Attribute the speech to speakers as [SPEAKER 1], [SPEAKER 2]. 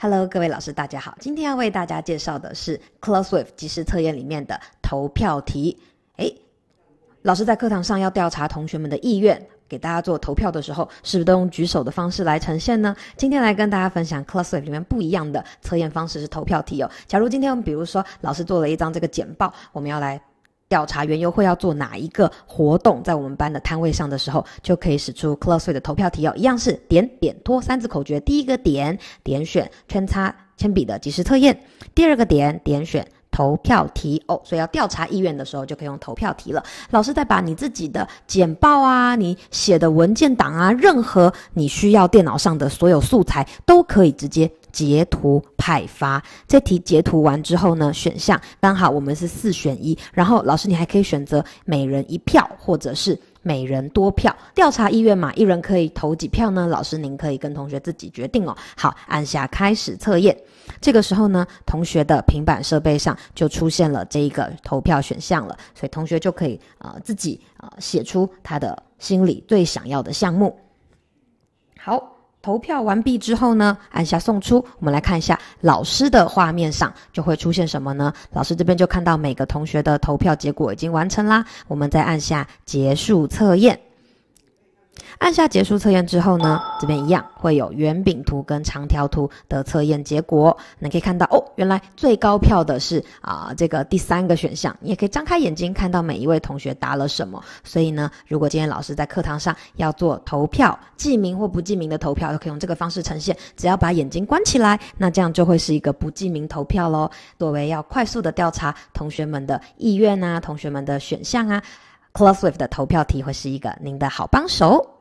[SPEAKER 1] Hello，各位老师，大家好。今天要为大家介绍的是 c l a s s w i v e 即时测验里面的投票题。哎，老师在课堂上要调查同学们的意愿，给大家做投票的时候，是不是都用举手的方式来呈现呢？今天来跟大家分享 c l a s s w i v e 里面不一样的测验方式是投票题哦。假如今天我们比如说老师做了一张这个简报，我们要来。调查员油会要做哪一个活动？在我们班的摊位上的时候，就可以使出 closey 的投票题哦，一样是点点拖三字口诀。第一个点点选圈叉铅笔的即时测验，第二个点点选投票题哦，所以要调查意愿的时候就可以用投票题了。老师再把你自己的简报啊，你写的文件档啊，任何你需要电脑上的所有素材，都可以直接。截图派发这题截图完之后呢，选项刚好我们是四选一。然后老师，你还可以选择每人一票，或者是每人多票调查意愿嘛？一人可以投几票呢？老师，您可以跟同学自己决定哦。好，按下开始测验。这个时候呢，同学的平板设备上就出现了这一个投票选项了，所以同学就可以呃自己呃写出他的心里最想要的项目。好。投票完毕之后呢，按下送出，我们来看一下老师的画面上就会出现什么呢？老师这边就看到每个同学的投票结果已经完成啦，我们再按下结束测验。按下结束测验之后呢，这边一样会有圆饼图跟长条图的测验结果。那可以看到哦，原来最高票的是啊这个第三个选项。你也可以张开眼睛看到每一位同学答了什么。所以呢，如果今天老师在课堂上要做投票，记名或不记名的投票，就可以用这个方式呈现。只要把眼睛关起来，那这样就会是一个不记名投票喽。作为要快速的调查同学们的意愿啊，同学们的选项啊 c l a s s w i f h 的投票题会是一个您的好帮手。